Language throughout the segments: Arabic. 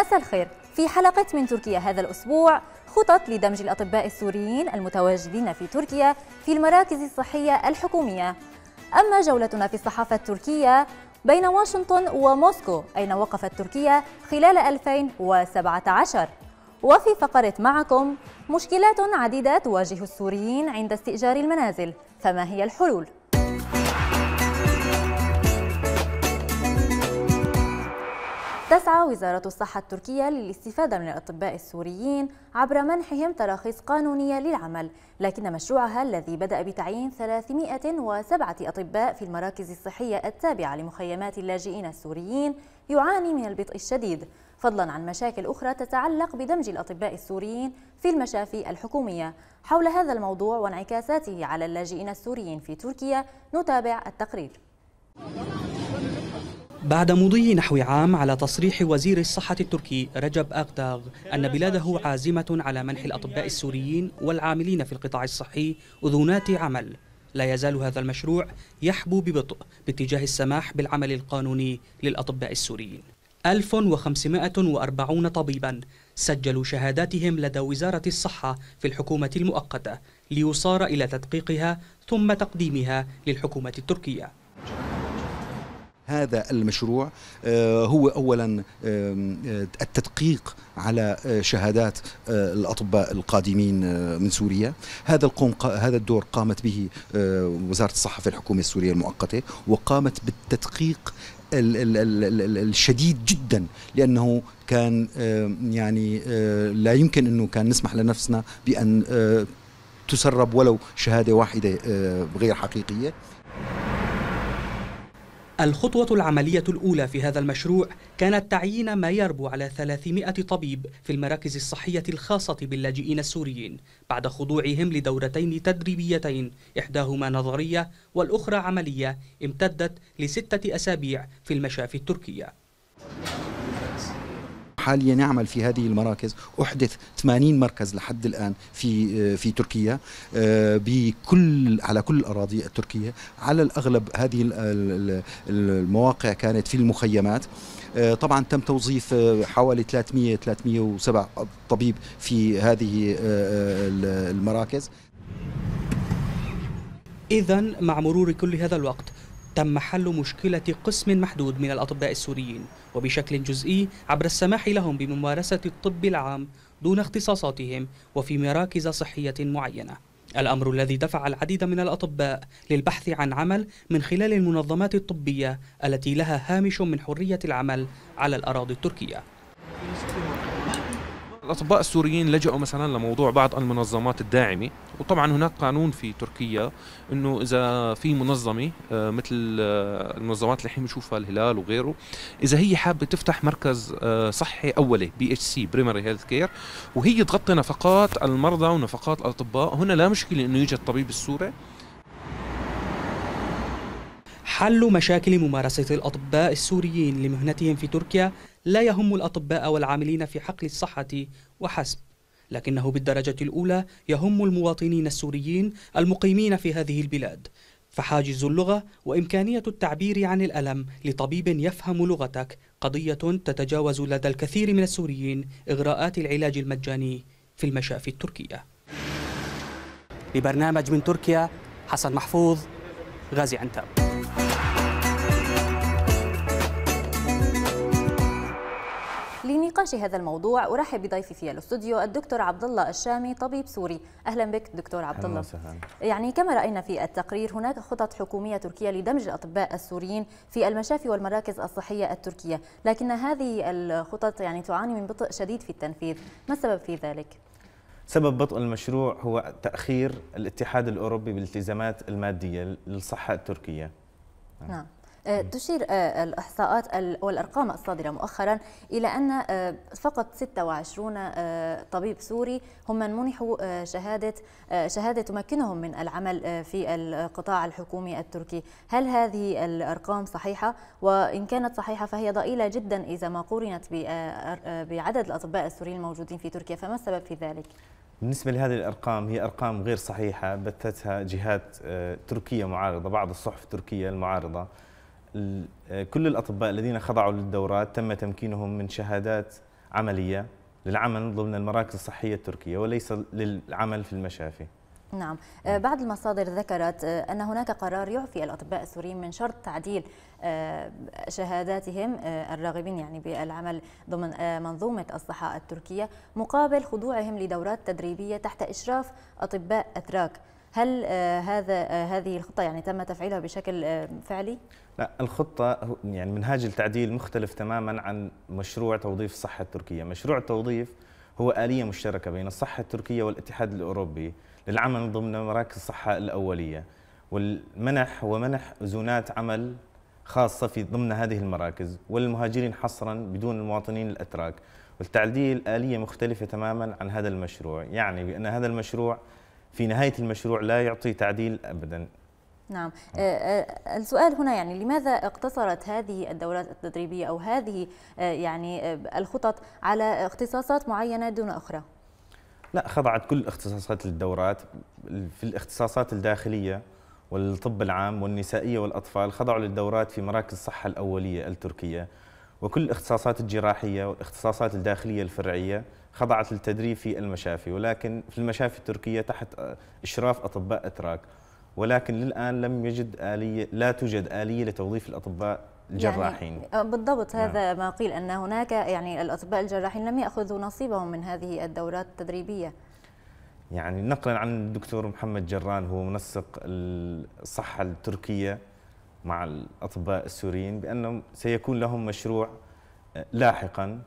مساء الخير في حلقة من تركيا هذا الأسبوع خطط لدمج الأطباء السوريين المتواجدين في تركيا في المراكز الصحية الحكومية أما جولتنا في الصحافة التركية بين واشنطن وموسكو أين وقفت تركيا خلال 2017 وفي فقرة معكم مشكلات عديدة تواجه السوريين عند استئجار المنازل فما هي الحلول؟ تسعى وزارة الصحة التركية للاستفادة من الأطباء السوريين عبر منحهم تراخيص قانونية للعمل لكن مشروعها الذي بدأ بتعيين 307 أطباء في المراكز الصحية التابعة لمخيمات اللاجئين السوريين يعاني من البطء الشديد فضلا عن مشاكل أخرى تتعلق بدمج الأطباء السوريين في المشافي الحكومية حول هذا الموضوع وانعكاساته على اللاجئين السوريين في تركيا نتابع التقرير بعد مضي نحو عام على تصريح وزير الصحة التركي رجب أغداغ أن بلاده عازمة على منح الأطباء السوريين والعاملين في القطاع الصحي أذونات عمل لا يزال هذا المشروع يحبو ببطء باتجاه السماح بالعمل القانوني للأطباء السوريين 1540 طبيبا سجلوا شهاداتهم لدى وزارة الصحة في الحكومة المؤقتة ليصار إلى تدقيقها ثم تقديمها للحكومة التركية هذا المشروع آه، هو اولا آه، التدقيق على آه، شهادات الاطباء القادمين من سوريا هذا القوم هذا الدور قامت به وزاره الصحه في الحكومه السوريه المؤقته وقامت بالتدقيق الشديد جدا لانه كان يعني لا يمكن انه كان نسمح لنفسنا بان تسرب ولو شهاده واحده غير حقيقيه الخطوة العملية الأولى في هذا المشروع كانت تعيين ما يربو على 300 طبيب في المراكز الصحية الخاصة باللاجئين السوريين بعد خضوعهم لدورتين تدريبيتين إحداهما نظرية والأخرى عملية امتدت لستة أسابيع في المشافي التركية حاليا يعمل في هذه المراكز احدث 80 مركز لحد الان في في تركيا آه، بكل على كل الاراضي التركيه على الاغلب هذه المواقع كانت في المخيمات آه، طبعا تم توظيف آه، حوالي 300 307 طبيب في هذه المراكز إذا مع مرور كل هذا الوقت تم حل مشكلة قسم محدود من الأطباء السوريين وبشكل جزئي عبر السماح لهم بممارسة الطب العام دون اختصاصاتهم وفي مراكز صحية معينة الأمر الذي دفع العديد من الأطباء للبحث عن عمل من خلال المنظمات الطبية التي لها هامش من حرية العمل على الأراضي التركية الاطباء السوريين لجؤوا مثلا لموضوع بعض المنظمات الداعمه وطبعا هناك قانون في تركيا انه اذا في منظمه آه، مثل آه، المنظمات اللي الحين بنشوفها الهلال وغيره اذا هي حابه تفتح مركز آه، صحي اولي بي اتش سي بريمري هيلث كير وهي تغطي نفقات المرضى ونفقات الاطباء هنا لا مشكله انه يجي الطبيب السوري حل مشاكل ممارسة الأطباء السوريين لمهنتهم في تركيا لا يهم الأطباء والعاملين في حقل الصحة وحسب لكنه بالدرجة الأولى يهم المواطنين السوريين المقيمين في هذه البلاد فحاجز اللغة وإمكانية التعبير عن الألم لطبيب يفهم لغتك قضية تتجاوز لدى الكثير من السوريين إغراءات العلاج المجاني في المشافي التركية لبرنامج من تركيا حسن محفوظ غازي عنتاب لنقاش هذا الموضوع ارحب بضيفي في الاستوديو الدكتور عبد الله الشامي طبيب سوري اهلا بك دكتور عبد الله يعني كما راينا في التقرير هناك خطط حكوميه تركيه لدمج الاطباء السوريين في المشافي والمراكز الصحيه التركيه لكن هذه الخطط يعني تعاني من بطء شديد في التنفيذ ما السبب في ذلك سبب بطء المشروع هو تاخير الاتحاد الاوروبي بالالتزامات الماديه للصحه التركيه نعم آه، تشير آه، الإحصاءات والأرقام الصادرة مؤخرا إلى أن آه، فقط 26 طبيب سوري هم من منحوا شهادة شهادة تمكنهم من العمل في القطاع الحكومي التركي هل هذه الأرقام صحيحة وإن كانت صحيحة فهي ضئيلة جدا إذا ما قورنت بعدد الأطباء السوريين الموجودين في تركيا فما السبب في ذلك؟ بالنسبة لهذه الأرقام هي أرقام غير صحيحة بثتها جهات تركية معارضة بعض الصحف التركية المعارضة كل الأطباء الذين خضعوا للدورات تم تمكينهم من شهادات عملية للعمل ضمن المراكز الصحية التركية وليس للعمل في المشافي نعم آه، بعض المصادر ذكرت آه، أن هناك قرار يعفي الأطباء السوريين من شرط تعديل آه، شهاداتهم الراغبين يعني بالعمل ضمن منظومة الصحة التركية مقابل خضوعهم لدورات تدريبية تحت إشراف أطباء أتراك هل آه، هذا آه، هذه الخطه يعني تم تفعيلها بشكل آه، فعلي؟ لا الخطه يعني منهاج التعديل مختلف تماما عن مشروع توظيف الصحه التركيه، مشروع التوظيف هو آلية مشتركة بين الصحة التركية والاتحاد الأوروبي للعمل ضمن مراكز الصحة الأولية والمنح هو منح زونات عمل خاصة في ضمن هذه المراكز وللمهاجرين حصرا بدون المواطنين الأتراك والتعديل آلية مختلفة تماما عن هذا المشروع يعني بأن هذا المشروع في نهايه المشروع لا يعطي تعديل ابدا نعم آه، آه، السؤال هنا يعني لماذا اقتصرت هذه الدورات التدريبيه او هذه آه، يعني الخطط على اختصاصات معينه دون اخرى لا خضعت كل اختصاصات الدورات في الاختصاصات الداخليه والطب العام والنسائيه والاطفال خضعوا للدورات في مراكز الصحه الاوليه التركيه وكل الاختصاصات الجراحيه والاختصاصات الداخليه الفرعيه خضعت للتدريب في المشافي ولكن في المشافي التركية تحت آه، إشراف أطباء أتراك ولكن للآن لم يجد آلية لا توجد آلية لتوظيف الأطباء الجراحين يعني آه، بالضبط نعم. هذا نعم. ما قيل أن هناك يعني الأطباء الجراحين لم يأخذوا نصيبهم من هذه الدورات التدريبية يعني نقلا عن الدكتور محمد جران هو منسق الصحة التركية مع الأطباء السوريين بأنهم سيكون لهم مشروع آه، لاحقا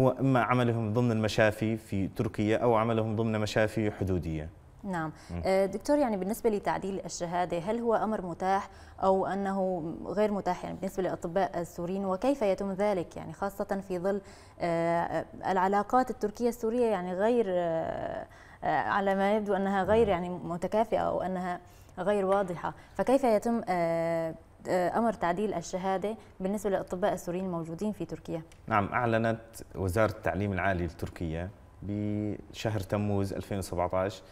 هو إما عملهم ضمن المشافي في تركيا أو عملهم ضمن مشافي حدودية نعم آه، دكتور يعني بالنسبة لتعديل الشهادة هل هو أمر متاح أو أنه غير متاح يعني بالنسبة للأطباء السوريين وكيف يتم ذلك يعني خاصة في ظل آه، العلاقات التركية السورية يعني غير آه، على ما يبدو أنها غير يعني متكافئة أو أنها غير واضحة فكيف يتم امر تعديل الشهاده بالنسبه للاطباء السوريين الموجودين في تركيا نعم اعلنت وزاره التعليم العالي التركية بشهر تموز 2017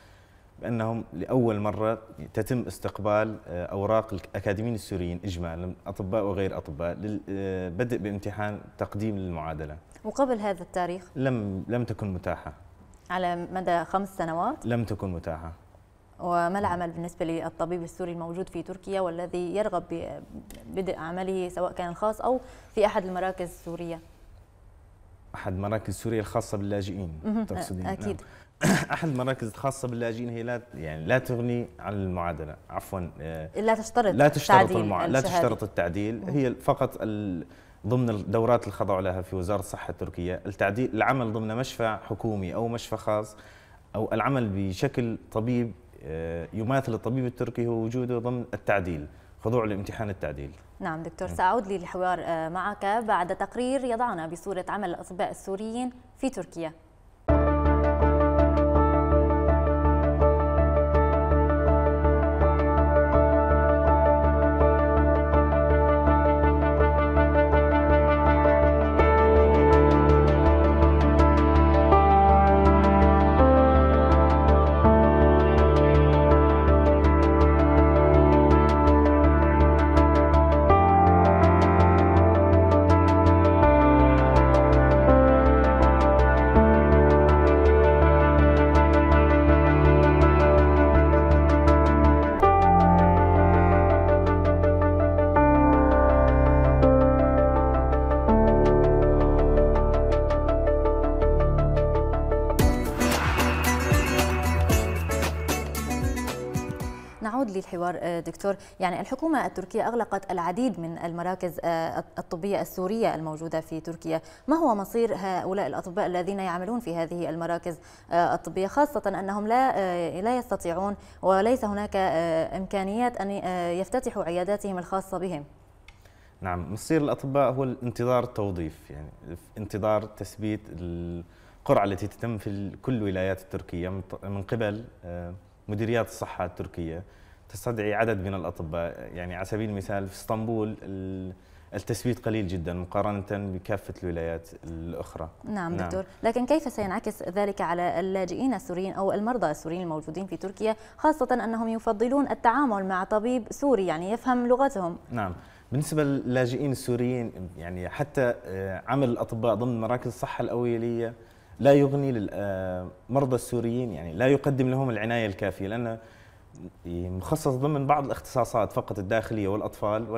بانهم لاول مره تتم استقبال آه، اوراق الاكاديميين السوريين اجمالا اطباء وغير اطباء للبدء آه، بامتحان تقديم للمعادله وقبل هذا التاريخ لم لم تكن متاحه على مدى خمس سنوات لم تكن متاحه وما العمل بالنسبة للطبيب السوري الموجود في تركيا والذي يرغب ببدء عمله سواء كان الخاص أو في أحد المراكز السورية أحد مراكز سوريا الخاصة باللاجئين أه، تقصدين نعم. أكيد نعم. أحد المراكز الخاصة باللاجئين هي لا يعني لا تغني عن المعادلة عفوا آه، لا تشترط لا تشترط المع... لا تشترط التعديل هي فقط ال... ضمن الدورات خضعوا لها في وزارة الصحة التركية التعديل العمل ضمن مشفى حكومي أو مشفى خاص أو العمل بشكل طبيب آه، يماثل الطبيب التركي هو وجوده ضمن التعديل خضوع لامتحان التعديل نعم دكتور سأعود للحوار آه، معك بعد تقرير يضعنا بصورة عمل الأطباء السوريين في تركيا الحوار آه، دكتور يعني الحكومة التركية أغلقت العديد من المراكز آه، الطبية السورية الموجودة في تركيا ما هو مصير هؤلاء الأطباء الذين يعملون في هذه المراكز آه، الطبية خاصة أنهم لا لا يستطيعون وليس هناك إمكانيات أن يفتتحوا عياداتهم الخاصة بهم نعم مصير الأطباء هو انتظار التوظيف يعني انتظار تثبيت القرعة التي تتم في كل الولايات التركية من قبل مديريات الصحة التركية تستدعي عدد من الاطباء يعني على سبيل المثال في اسطنبول التثبيت قليل جدا مقارنة بكافة الولايات الأخرى نعم, نعم دكتور لكن كيف سينعكس ذلك على اللاجئين السوريين أو المرضى السوريين الموجودين في تركيا خاصة أنهم يفضلون التعامل مع طبيب سوري يعني يفهم لغتهم نعم بالنسبة للاجئين السوريين يعني حتى آه، عمل الأطباء ضمن مراكز الصحة الأولية لا يغني للمرضى آه، السوريين يعني لا يقدم لهم العناية الكافية لانه مخصص ضمن بعض الاختصاصات فقط الداخليه والاطفال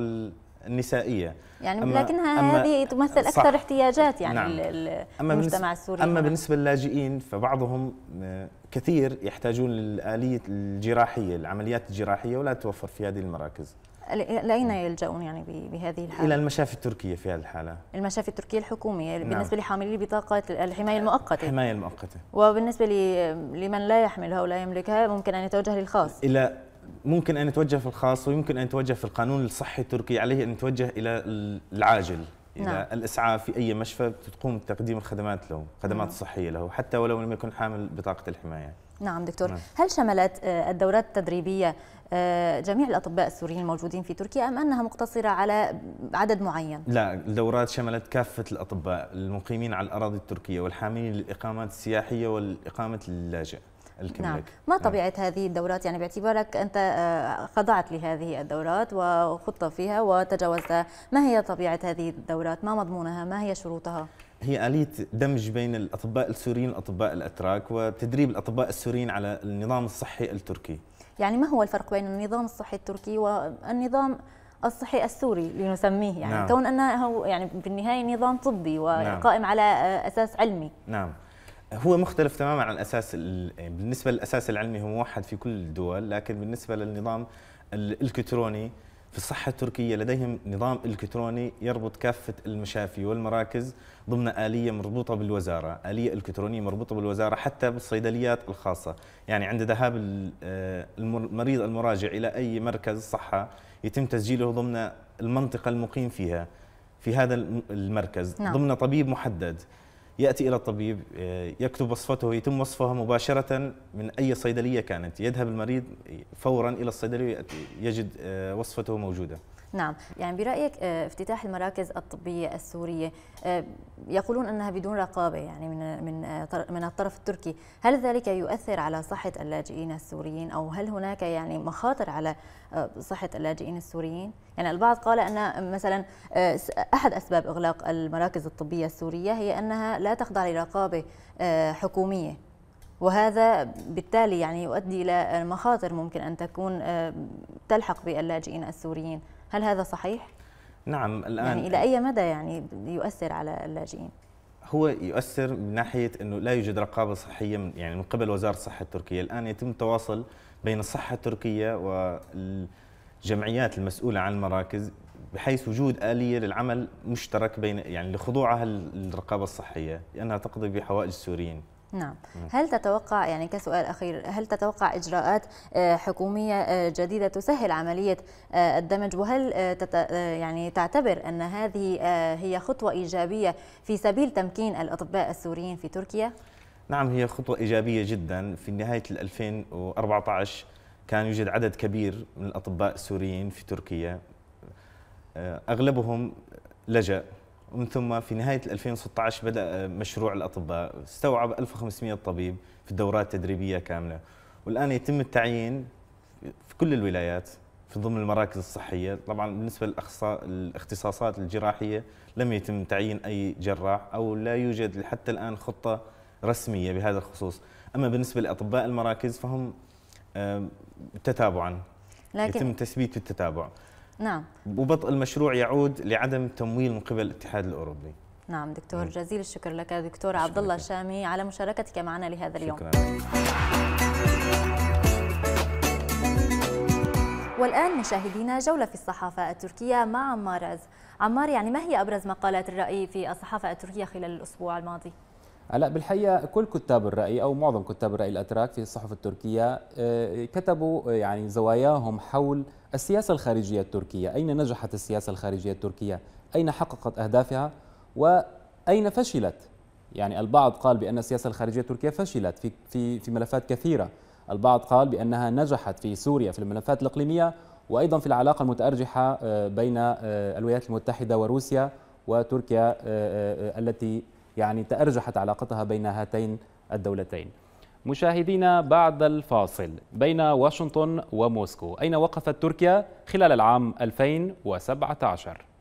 والنسائيه يعني أما لكنها أما هذه تمثل أكثر احتياجات يعني نعم. أما المجتمع السوري أما بالنسبة للاجئين فبعضهم آه، كثير يحتاجون للآلية الجراحية العمليات الجراحية ولا توفر في هذه المراكز لأين يلجؤون يعني بهذه الحالة؟ إلى المشافي التركية في هذه الحالة المشافي التركية الحكومية نعم. بالنسبة لحاملي بطاقة الحماية المؤقتة الحماية المؤقتة وبالنسبة لمن لا يحملها ولا يملكها ممكن أن يتوجه للخاص إلى ممكن أن يتوجه في الخاص ويمكن أن يتوجه في القانون الصحي التركي عليه أن يتوجه إلى العاجل إلى نعم. الإسعاف في أي مشفى تقوم بتقديم الخدمات له خدمات نعم. صحية له حتى ولو لم يكن حامل بطاقة الحماية نعم دكتور نعم. هل شملت آه، الدورات التدريبية آه، جميع الأطباء السوريين الموجودين في تركيا أم أنها مقتصرة على عدد معين؟ لا الدورات شملت كافة الأطباء المقيمين على الأراضي التركية والحاملين للإقامات السياحية والإقامة اللاجئ الكملك. نعم ما نعم. طبيعة نعم. هذه الدورات يعني باعتبارك أنت آه، خضعت لهذه الدورات وخضت فيها وتجاوزتها ما هي طبيعة هذه الدورات ما مضمونها ما هي شروطها هي آلية دمج بين الأطباء السوريين والأطباء الأتراك وتدريب الأطباء السوريين على النظام الصحي التركي يعني ما هو الفرق بين النظام الصحي التركي والنظام الصحي السوري لنسميه يعني نعم. كون أنه يعني بالنهاية نظام طبي نعم. وقائم نعم. على أساس علمي نعم هو مختلف تماما عن الأساس بالنسبة للأساس العلمي هو موحد في كل الدول لكن بالنسبة للنظام الإلكتروني في الصحة التركية لديهم نظام إلكتروني يربط كافة المشافي والمراكز ضمن آلية مربوطة بالوزارة آلية إلكترونية مربوطة بالوزارة حتى بالصيدليات الخاصة يعني عند ذهاب آه، المريض المراجع إلى أي مركز صحة يتم تسجيله ضمن المنطقة المقيم فيها في هذا المركز نعم. ضمن طبيب محدد ياتي الى الطبيب آه، يكتب وصفته يتم وصفها مباشره من اي صيدليه كانت يذهب المريض فورا الى الصيدليه يجد آه، وصفته موجوده نعم يعني برأيك آه، افتتاح المراكز الطبية السورية آه، يقولون أنها بدون رقابة يعني من من آه، من الطرف التركي هل ذلك يؤثر على صحة اللاجئين السوريين أو هل هناك يعني مخاطر على صحة اللاجئين السوريين يعني البعض قال أن مثلا أحد أسباب إغلاق المراكز الطبية السورية هي أنها لا تخضع لرقابة حكومية وهذا بالتالي يعني يؤدي إلى مخاطر ممكن أن تكون آه، تلحق باللاجئين السوريين هل هذا صحيح؟ نعم الآن يعني إلى أي مدى يعني يؤثر على اللاجئين؟ هو يؤثر من ناحيه انه لا يوجد رقابه صحيه من يعني من قبل وزاره الصحه التركيه، الان يتم التواصل بين الصحه التركيه والجمعيات المسؤوله عن المراكز بحيث وجود اليه للعمل مشترك بين يعني لخضوعها الرقابه الصحيه لانها تقضي بحوائج السوريين. نعم. نعم هل تتوقع يعني كسؤال أخير هل تتوقع إجراءات آه، حكومية آه، جديدة تسهل عملية آه، الدمج وهل يعني تعتبر أن هذه هي خطوة إيجابية في سبيل تمكين الأطباء السوريين في تركيا؟ نعم هي خطوة إيجابية جدا في نهاية 2014 كان يوجد عدد كبير من الأطباء السوريين في تركيا أغلبهم لجأ ومن ثم في نهاية 2016 بدأ آه، مشروع الأطباء استوعب 1500 طبيب في دورات تدريبية كاملة والآن يتم التعيين في كل الولايات في ضمن المراكز الصحية طبعا بالنسبة للاختصاصات الجراحية لم يتم تعيين أي جراح أو لا يوجد حتى الآن خطة رسمية بهذا الخصوص أما بالنسبة لأطباء المراكز فهم تتابعا لكن يتم تثبيت التتابع نعم وبطء المشروع يعود لعدم تمويل من قبل الاتحاد الاوروبي نعم دكتور نعم. جزيل الشكر لك دكتور عبد الله شامي على مشاركتك معنا لهذا اليوم شكرا. والآن مشاهدينا جولة في الصحافة التركية مع عمار عز عمار يعني ما هي أبرز مقالات الرأي في الصحافة التركية خلال الأسبوع الماضي؟ هلا بالحقيقه كل كتاب الراي او معظم كتاب الراي الاتراك في الصحف التركيه آه، كتبوا آه، يعني زواياهم حول السياسة الخارجية التركية أين نجحت السياسة الخارجية التركية أين حققت أهدافها وأين فشلت يعني البعض قال بأن السياسة الخارجية التركية فشلت في, في, في ملفات كثيرة البعض قال بأنها نجحت في سوريا في الملفات الإقليمية وأيضا في العلاقة المتأرجحة آه، بين آه، الولايات المتحدة وروسيا وتركيا آه، التي يعني تأرجحت علاقتها بين هاتين الدولتين مشاهدينا بعد الفاصل بين واشنطن وموسكو أين وقفت تركيا خلال العام 2017